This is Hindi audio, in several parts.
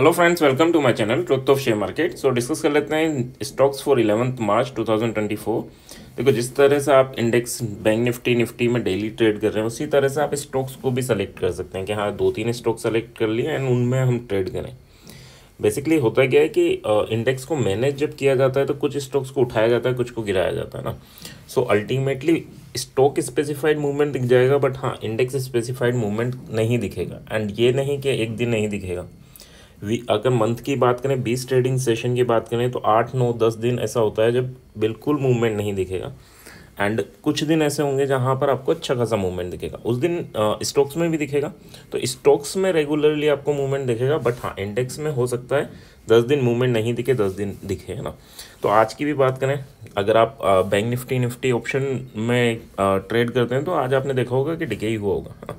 hello friends welcome to my channel truth of share market so discuss कर लेते हैं स्टॉक्स फॉर इलेवंथ मार्च 2024 देखो जिस तरह से आप इंडेक्स बैंक निफ्टी निफ्टी में डेली ट्रेड कर रहे हैं उसी तरह से आप स्टॉक्स को भी सेलेक्ट कर सकते हैं कि हाँ दो तीन स्टॉक सेलेक्ट कर लिए एंड उनमें हम ट्रेड करें बेसिकली होता क्या है कि इंडेक्स को मैनेज जब किया जाता है तो कुछ स्टॉक्स को उठाया जाता है कुछ को गिराया जाता है ना so ultimately stock specified movement दिख जाएगा बट हाँ इंडेक्स स्पेसिफाइड मूवमेंट नहीं दिखेगा एंड ये नहीं कि एक दिन नहीं दिखेगा वी अगर मंथ की बात करें बीस ट्रेडिंग सेशन की बात करें तो आठ नौ दस दिन ऐसा होता है जब बिल्कुल मूवमेंट नहीं दिखेगा एंड कुछ दिन ऐसे होंगे जहाँ पर आपको अच्छा खासा मूवमेंट दिखेगा उस दिन स्टॉक्स में भी दिखेगा तो स्टॉक्स में रेगुलरली आपको मूवमेंट दिखेगा बट हाँ इंडेक्स में हो सकता है दस दिन मूवमेंट नहीं दिखे दस दिन दिखे है ना तो आज की भी बात करें अगर आप बैंक निफ्टी निफ्टी ऑप्शन में ट्रेड करते हैं तो आज आपने देखा होगा कि डिके ही हुआ होगा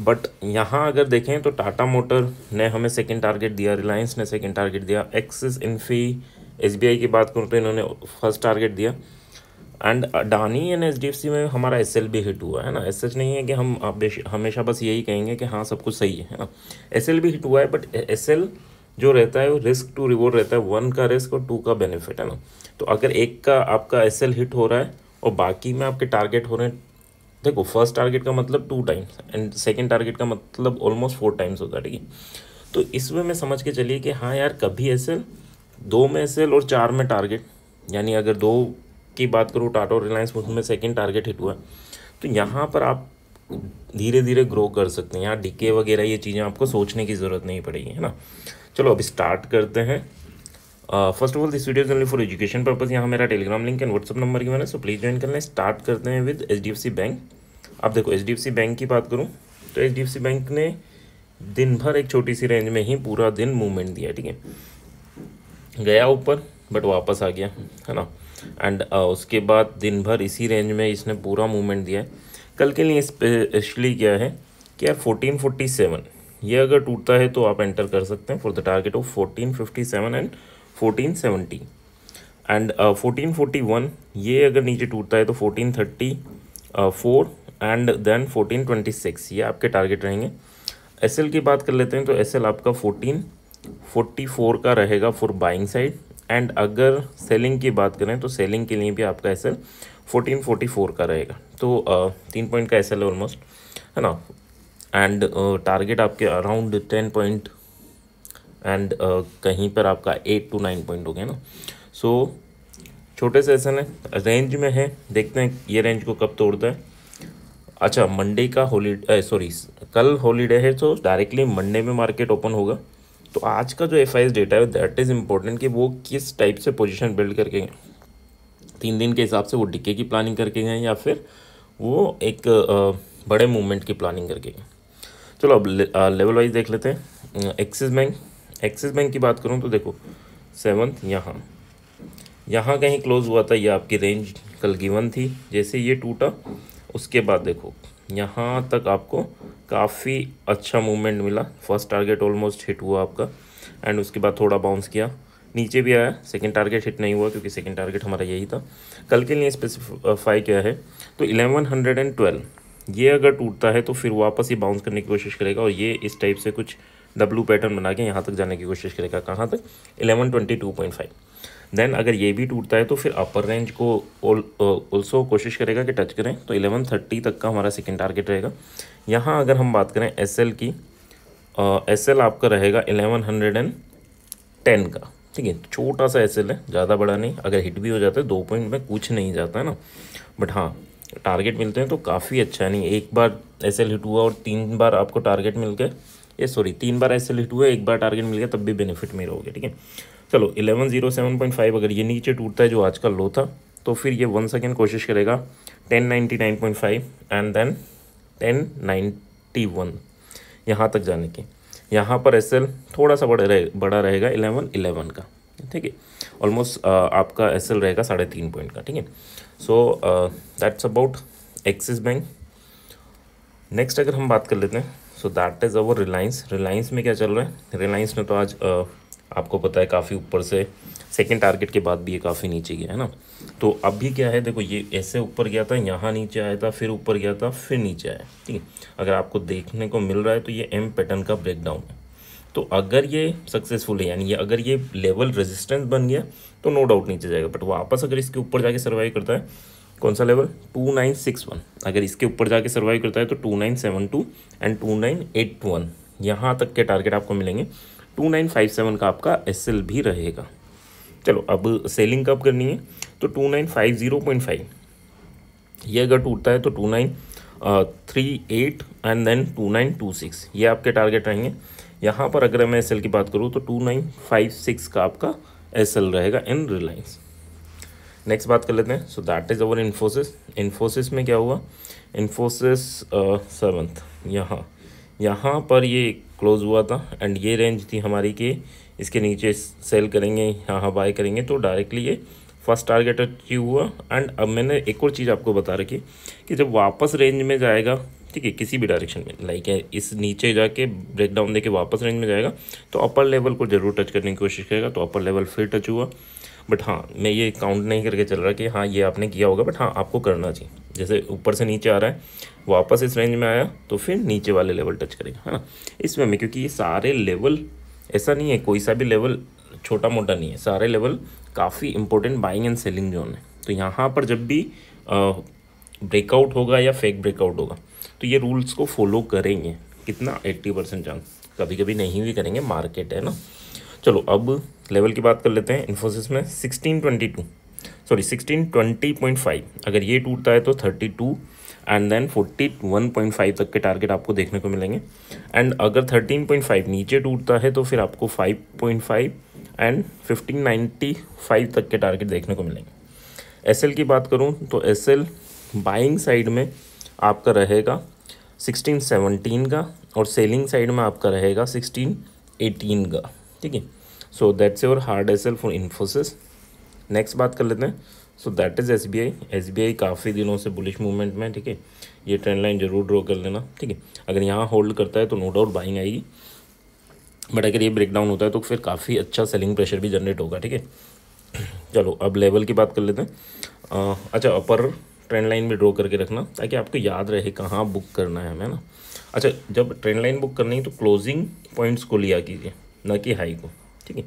बट यहाँ अगर देखें तो टाटा मोटर ने हमें सेकंड टारगेट दिया रिलायंस ने सेकंड टारगेट दिया एक्सिस इन्फी एसबीआई की बात करूँ तो इन्होंने फर्स्ट टारगेट दिया एंड अडानी एंड एच में हमारा एस भी हिट हुआ है ना एस नहीं है कि हम हमेशा बस यही कहेंगे कि हाँ सब कुछ सही है ना एस भी हिट हुआ है बट एस जो रहता है वो रिस्क टू रिवॉर्ड रहता है वन का रिस्क और टू का बेनिफिट है ना तो अगर एक का आपका एस हिट हो रहा है और बाकी में आपके टारगेट हो रहे हैं देखो फर्स्ट टारगेट का मतलब two times and second target का मतलब ऑलमोस्ट फोर टाइम्स होता है ठीक है तो इस वे समझ के चलिए कि हाँ यार कभी एस दो में एस और चार में टारगेट यानी अगर दो की बात करूँ टाटा और रिलायंस में सेकेंड टारगेट हिट हुआ तो यहाँ पर आप धीरे धीरे ग्रो कर सकते हैं यहाँ डिके वगैरह ये चीज़ें आपको सोचने की ज़रूरत नहीं पड़ेगी है ना चलो अब स्टार्ट करते हैं first of all this video only for education purpose यहाँ मेरा Telegram link and WhatsApp number की मैंने सो प्लीज़ ज्वाइन करना स्टार्ट करते हैं विद एच बैंक आप देखो एच बैंक की बात करूँ तो एच बैंक ने दिन भर एक छोटी सी रेंज में ही पूरा दिन मूवमेंट दिया ठीक है गया ऊपर बट वापस आ गया है ना एंड uh, उसके बाद दिन भर इसी रेंज में इसने पूरा मूवमेंट दिया है कल के लिए स्पेशली क्या है कि यार फोर्टीन फोर्टी सेवन ये अगर टूटता है तो आप एंटर कर सकते हैं for the target of fourteen fifty seven and 1470 and fourteen forty one ये अगर नीचे टूटता है तो fourteen thirty four and then fourteen twenty six ये आपके टारगेट रहेंगे एस की बात कर लेते हैं तो एस आपका फोर्टीन फोर्टी फोर का रहेगा फॉर बाइंग साइड एंड अगर सेलिंग की बात करें तो सेलिंग के लिए भी आपका S L fourteen forty four का रहेगा तो uh, तीन पॉइंट का एस एल ऑलमोस्ट है ना एंड टारगेट uh, आपके around ten point and uh, कहीं पर आपका एट टू नाइन पॉइंट हो गया ना सो छोटे से ऐसा है रेंज में है देखते हैं ये रेंज को कब तोड़ता है अच्छा मंडे का होलीडे सॉरी कल हॉलीडे है तो डायरेक्टली मंडे में मार्केट ओपन होगा तो आज का जो एफ डेटा है दैट इज़ इम्पोर्टेंट कि वो किस टाइप से पोजिशन बिल्ड करके गए तीन दिन के हिसाब से वो डिक्के की प्लानिंग करके गए या फिर वो एक बड़े मूवमेंट की प्लानिंग करके गए चलो अब लेवल वाइज देख लेते हैं एक्सिस बैंक एक्सिस बैंक की बात करूँ तो देखो सेवन्थ यहाँ यहाँ कहीं क्लोज हुआ था ये आपकी रेंज कल गिवन थी जैसे ये टूटा उसके बाद देखो यहाँ तक आपको काफ़ी अच्छा मूवमेंट मिला फर्स्ट टारगेट ऑलमोस्ट हिट हुआ आपका एंड उसके बाद थोड़ा बाउंस किया नीचे भी आया सेकंड टारगेट हिट नहीं हुआ क्योंकि सेकंड टारगेट हमारा यही था कल के लिए स्पेसिफाई क्या है तो इलेवन हंड्रेड एंड ट्वेल्व ये अगर टूटता है तो फिर वापस ही बाउंस करने की कोशिश करेगा और ये इस टाइप से कुछ डब्लू पैटर्न बना के यहाँ तक जाने की कोशिश करेगा कहाँ तक eleven twenty two point five then अगर ये भी टूटता है तो फिर अपर रेंज को ऑल्सो uh, कोशिश करेगा कि टच करें तो एलेवन थर्टी तक का हमारा सेकेंड टारगेट रहेगा यहाँ अगर हम बात करें एस एल की एस uh, एल आपका रहेगा एलेवन हंड्रेड एंड टेन का ठीक है छोटा सा एस एल है ज़्यादा बड़ा नहीं अगर हिट भी हो जाता है दो पॉइंट में कुछ नहीं जाता है ना बट हाँ टारगेट मिलते हैं तो काफ़ी अच्छा है नहीं एक बार एस एल हिट हुआ और तीन बार आपको टारगेट मिल गया ये सॉरी तीन बार ऐसे लिफ्ट हुए एक बार टारगेट मिल गया तब भी बेनिफिट हो गया ठीक है चलो eleven zero seven point five अगर ये नीचे टूटता है जो आज का लो था तो फिर ये वन सेकेंड कोशिश करेगा ten ninety nine point five and then ten ninety one यहाँ तक जाने की यहाँ पर एस एल थोड़ा सा बड़ा रहे बड़ा रहेगा इलेवन इलेवन का ठीक है ऑलमोस्ट आपका एस एल रहेगा साढ़े तीन पॉइंट का ठीक है so that's about Axis bank next अगर हम बात कर लेते हैं so that is our Reliance Reliance में क्या चल रहा है रिलायंस ने तो आज आ, आपको पता है काफ़ी ऊपर से सेकेंड टारगेट के बाद भी ये काफ़ी नीचे गया है ना तो अब भी क्या है देखो ये ऐसे ऊपर गया था यहाँ नीचे आया था फिर ऊपर गया था फिर नीचे आया ठीक है अगर आपको देखने को मिल रहा है तो ये एम पैटर्न का ब्रेकडाउन है तो अगर ये सक्सेसफुल है यानी ये अगर ये लेवल रेजिस्टेंस बन गया तो नो डाउट नीचे जाएगा बट वापस अगर इसके ऊपर जाके सर्वाइव करता है कौन सा level two nine six one अगर इसके ऊपर जाके सर्वाइव करता है तो two nine seven two and two nine eight one यहाँ तक के टारगेट आपको मिलेंगे टू नाइन फाइव सेवन का आपका एस एल भी रहेगा चलो अब सेलिंग कब करनी है तो two nine five zero point five ये अगर टूटता है तो two nine three eight and then two nine two six ये आपके टारगेट रहेंगे यहाँ पर अगर मैं एस की बात करूँ तो टू नाइन फाइव सिक्स का आपका एस रहेगा इन रिलायंस नेक्स्ट बात कर लेते हैं so that is our Infosys Infosys में क्या हुआ इन्फोसिस सेवंथ यहाँ यहाँ पर ये क्लोज हुआ था एंड ये रेंज थी हमारी कि इसके नीचे सेल करेंगे यहाँ बाय करेंगे तो डायरेक्टली ये फर्स्ट टारगेट अचीव हुआ एंड अब मैंने एक और चीज़ आपको बता रखी कि जब वापस रेंज में जाएगा ठीक है किसी भी डायरेक्शन में लाइक इस नीचे जाके ब्रेक डाउन दे के वापस रेंज में जाएगा तो अपर लेवल को जरूर टच करने की कोशिश करेगा तो अपर लेवल फिर टच हुआ बट हाँ मैं ये काउंट नहीं करके चल रहा कि हाँ ये आपने किया होगा बट हाँ आपको करना चाहिए जैसे ऊपर से नीचे आ रहा है वापस इस रेंज में आया तो फिर नीचे वाले लेवल टच करेगा है ना इसमें में क्योंकि ये सारे लेवल ऐसा नहीं है कोई सा भी लेवल छोटा मोटा नहीं है सारे लेवल काफ़ी important buying and selling zone है तो यहाँ पर जब भी ब्रेकआउट होगा या फेक ब्रेकआउट होगा तो ये रूल्स को फॉलो करेंगे कितना एट्टी परसेंट चांस कभी कभी नहीं भी करेंगे मार्केट है ना चलो अब लेवल की बात कर लेते हैं इन्फोसिस में sixteen twenty two sorry sixteen twenty point five अगर ये टूटता है तो thirty two and then forty one point five तक के टारगेट आपको देखने को मिलेंगे एंड अगर थर्टीन पॉइंट फाइव नीचे टूटता है तो फिर आपको five point five and fifteen ninety five तक के टारगेट देखने को मिलेंगे एस की बात करूँ तो एस बाइंग साइड में आपका रहेगा सिक्सटीन सेवनटीन का और सेलिंग साइड में आपका रहेगा सिक्सटीन एटीन का ठीक है so that's your hurdle for Infosys next बात कर लेते हैं so that is S B I S B I काफ़ी दिनों से बुलिश मूवमेंट में ठीक है ये ट्रेंड लाइन जरूर ड्रॉ कर लेना ठीक है अगर यहाँ होल्ड करता है तो नो डाउट बाइंग आएगी बट अगर ये ब्रेकडाउन होता है तो फिर काफ़ी अच्छा सेलिंग प्रेशर भी जनरेट होगा ठीक है चलो अब लेवल की बात कर लेते हैं आ, अच्छा अपर ट्रेंड लाइन भी ड्रॉ करके रखना ताकि आपको याद रहे कहाँ बुक करना है हमें ना अच्छा जब ट्रेंड लाइन बुक करनी है तो क्लोजिंग पॉइंट्स को लिया कीजिए ना कि हाई को ठीक है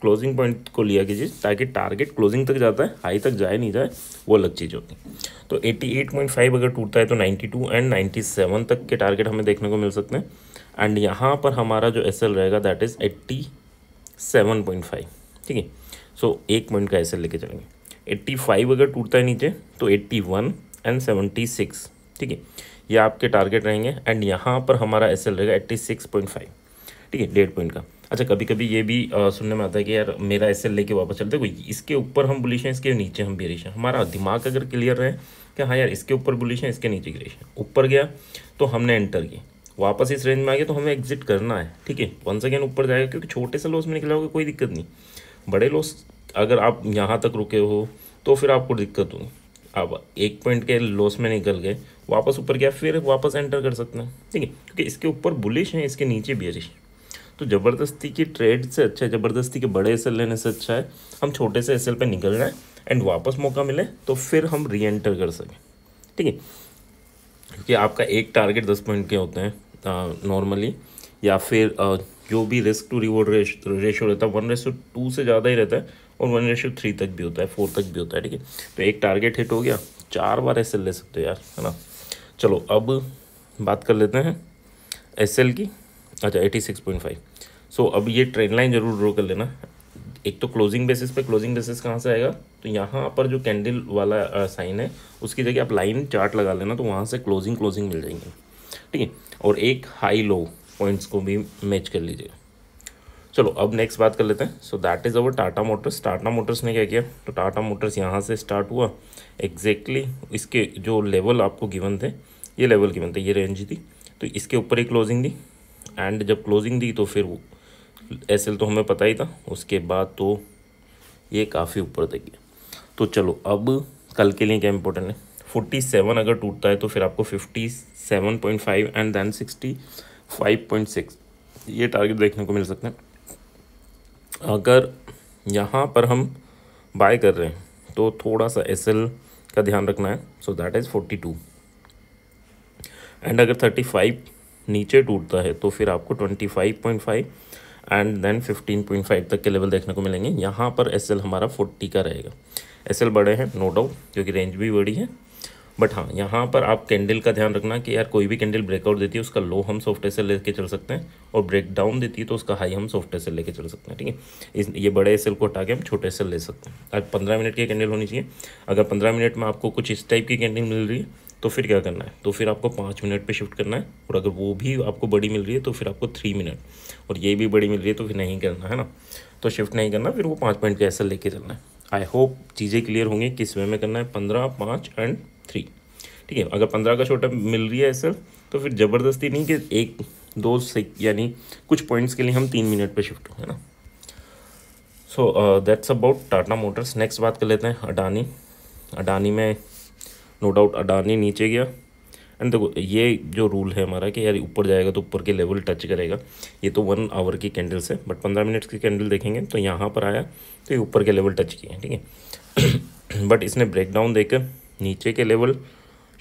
क्लोजिंग पॉइंट को लिया कीजिए ताकि टारगेट क्लोजिंग तक जाता है हाई तक जाए नहीं जाए वो अलग चीज़ होती है तो 88.5 अगर टूटता है तो 92 एंड 97 तक के टारगेट हमें देखने को मिल सकते हैं एंड यहाँ पर हमारा जो एस रहेगा दैट इज़ 87.5 ठीक है सो एक पॉइंट का एस लेके चलेंगे 85 अगर टूटता है नीचे तो वन एंड सिक्स ठीक है ये आपके टारगेट रहेंगे एंड यहाँ पर हमारा एस रहेगा एट्टी ठीक है डेढ़ पॉइंट का अच्छा कभी कभी ये भी आ, सुनने में आता है कि यार मेरा ऐसे लेके वापस चल देखो इसके ऊपर हम बुलिश हैं इसके नीचे हम बेरिश हैं हमारा दिमाग अगर क्लियर रहे कि हाँ यार इसके ऊपर बुलिश है इसके नीचे गिरिश है ऊपर गया तो हमने एंटर किया वापस इस रेंज में आ गया तो हमें एग्जिट करना है ठीक है वन सेकेंड ऊपर जाएगा क्योंकि छोटे से लॉस में निकला होगा कोई दिक्कत नहीं बड़े लॉस अगर आप यहाँ तक रुके हो तो फिर आपको दिक्कत होगी आप एक पॉइंट के लॉस में निकल गए वापस ऊपर गया फिर वापस एंटर कर सकते हैं ठीक है क्योंकि इसके ऊपर बुलिश है इसके नीचे बियरिश है तो ज़बरदस्ती की ट्रेड से अच्छा है ज़बरदस्ती के बड़े एस लेने से अच्छा है हम छोटे से एस पे निकल रहे हैं एंड वापस मौका मिले तो फिर हम री एंटर कर सकें ठीक है क्योंकि आपका एक टारगेट दस पॉइंट के होते हैं नॉर्मली या फिर आ, जो भी रिस्क टू रिवॉर्ड रेशो रहता है वन रेशो टू से ज़्यादा ही रहता है और वन रेशो थ्री तक भी होता है फोर तक भी होता है ठीक है तो एक टारगेट हिट हो गया चार बार एस ले सकते हो यार है ना चलो अब बात कर लेते हैं एस की अच्छा eighty six point five so अब ये ट्रेंड लाइन जरूर ड्रो कर लेना एक तो क्लोजिंग बेसिस पे क्लोजिंग बेसिस कहाँ से आएगा तो यहाँ पर जो कैंडल वाला साइन है उसकी जगह आप लाइन चार्ट लगा लेना तो वहाँ से क्लोजिंग क्लोजिंग मिल जाएंगे ठीक है और एक हाई लो पॉइंट्स को भी मैच कर लीजिए चलो अब नेक्स्ट बात कर लेते हैं so that is our Tata Motors Tata Motors ने क्या किया तो टाटा मोटर्स यहाँ से स्टार्ट हुआ एग्जैक्टली exactly इसके जो लेवल आपको गिवन थे ये लेवल गिवन थे ये रेंज थी तो इसके ऊपर एक क्लोजिंग दी एंड जब क्लोजिंग दी तो फिर एस तो हमें पता ही था उसके बाद तो ये काफ़ी ऊपर तक गया तो चलो अब कल के लिए क्या इंपॉर्टेंट है फोर्टी सेवन अगर टूटता है तो फिर आपको fifty seven point five and then sixty five point six ये टारगेट देखने को मिल सकते हैं अगर यहाँ पर हम बाय कर रहे हैं तो थोड़ा सा एस का ध्यान रखना है so that is forty two and अगर थर्टी फाइव नीचे टूटता है तो फिर आपको twenty five point five and then fifteen point five तक के लेवल देखने को मिलेंगे यहाँ पर एस एल हमारा फोर्टी का रहेगा एस एल बड़े हैं नो डाउट क्योंकि रेंज भी बड़ी है बट हाँ यहाँ पर आप कैंडल का ध्यान रखना कि यार कोई भी कैंडल ब्रेकआउट देती है उसका लो हम सॉफ्ट एस एल लेके चल सकते हैं और ब्रेक डाउन देती है तो उसका हाई हम सॉफ्ट एस एल लेके चल सकते हैं ठीक है इस ये बड़े एस एल को हटा के हम छोटे एस एल ले सकते हैं आज पंद्रह मिनट की कैंडल होनी चाहिए अगर पंद्रह मिनट में आपको कुछ इस टाइप की कैंडल मिल रही है तो फिर क्या करना है तो फिर आपको पाँच मिनट पे शिफ्ट करना है और अगर वो भी आपको बड़ी मिल रही है तो फिर आपको थ्री मिनट और ये भी बड़ी मिल रही है तो फिर नहीं करना है ना तो शिफ्ट नहीं करना फिर वो पाँच पॉइंट का ऐसा लेके चलना है आई होप चीज़ें क्लियर होंगी किस वे में करना है पंद्रह पाँच एंड थ्री ठीक है अगर पंद्रह का छोटा मिल रही है ऐसा तो फिर ज़बरदस्ती नहीं कि एक दो से यानी कुछ पॉइंट्स के लिए हम तीन मिनट पर शिफ्ट होंगे ना so that's about Tata Motors next बात कर लेते हैं अडानी अडानी में नो डाउट अडानी नीचे गया एंड देखो ये जो रूल है हमारा कि यार ऊपर जाएगा तो ऊपर के लेवल टच करेगा ये तो वन आवर की कैंडल्स है बट पंद्रह मिनट्स की कैंडल देखेंगे तो यहाँ पर आया तो ये ऊपर के लेवल टच किए ठीक है बट इसने ब्रेक डाउन देकर नीचे के लेवल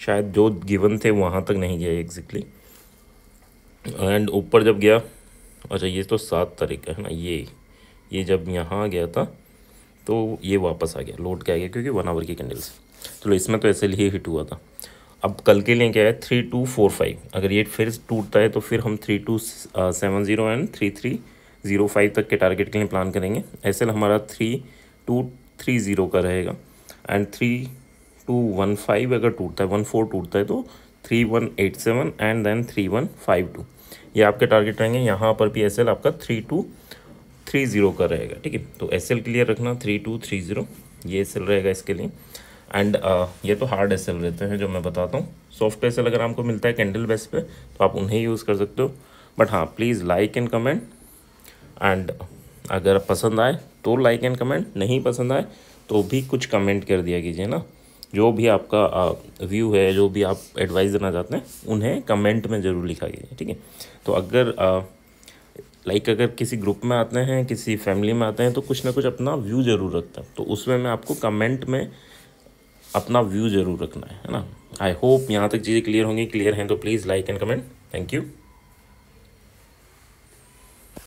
शायद जो गिवन थे वहाँ तक नहीं गया एग्जैक्टली एंड ऊपर जब गया अच्छा ये तो सात तारीख का है ना ये ये जब यहाँ गया था तो ये वापस आ गया लौट के आ गया क्योंकि वन आवर की कैंडल्स चलो इसमें तो ऐसे लिए हिट हुआ था अब कल के लिए क्या है थ्री टू फोर फाइव अगर ये फिर टूटता है तो फिर हम three two seven zero and three three zero five तक के टारगेट के लिए प्लान करेंगे ऐसे हमारा थ्री टू थ्री ज़ीरो का रहेगा and three two one five अगर टूटता है वन फोर टूटता है तो three one eight seven and then three one five two ये आपके टारगेट रहेंगे यहाँ पर भी एस आपका थ्री टू थ्री ज़ीरो का रहेगा ठीक है तो एस एल क्लियर रखना थ्री टू थ्री ज़ीरो ये एस एल रहेगा इसके लिए एंड uh, ये तो हार्ड एस एल रहते हैं जो मैं बताता हूँ सॉफ्ट एस एल अगर आपको मिलता है कैंडल बेस पे तो आप उन्हें यूज़ कर सकते हो बट हाँ please like and comment and अगर पसंद आए तो लाइक एंड कमेंट नहीं पसंद आए तो भी कुछ कमेंट कर दिया कीजिए ना जो भी आपका व्यू uh, है जो भी आप एडवाइस देना चाहते हैं उन्हें कमेंट में ज़रूर लिखा कीजिए ठीक है तो अगर uh, लाइक अगर किसी ग्रुप में आते हैं किसी फैमिली में आते हैं तो कुछ ना कुछ अपना व्यू ज़रूर रखते हैं तो उसमें मैं आपको कमेंट में अपना व्यू ज़रूर रखना है है ना आई होप यहाँ तक चीज़ें क्लियर होंगी क्लियर हैं तो please like and comment thank you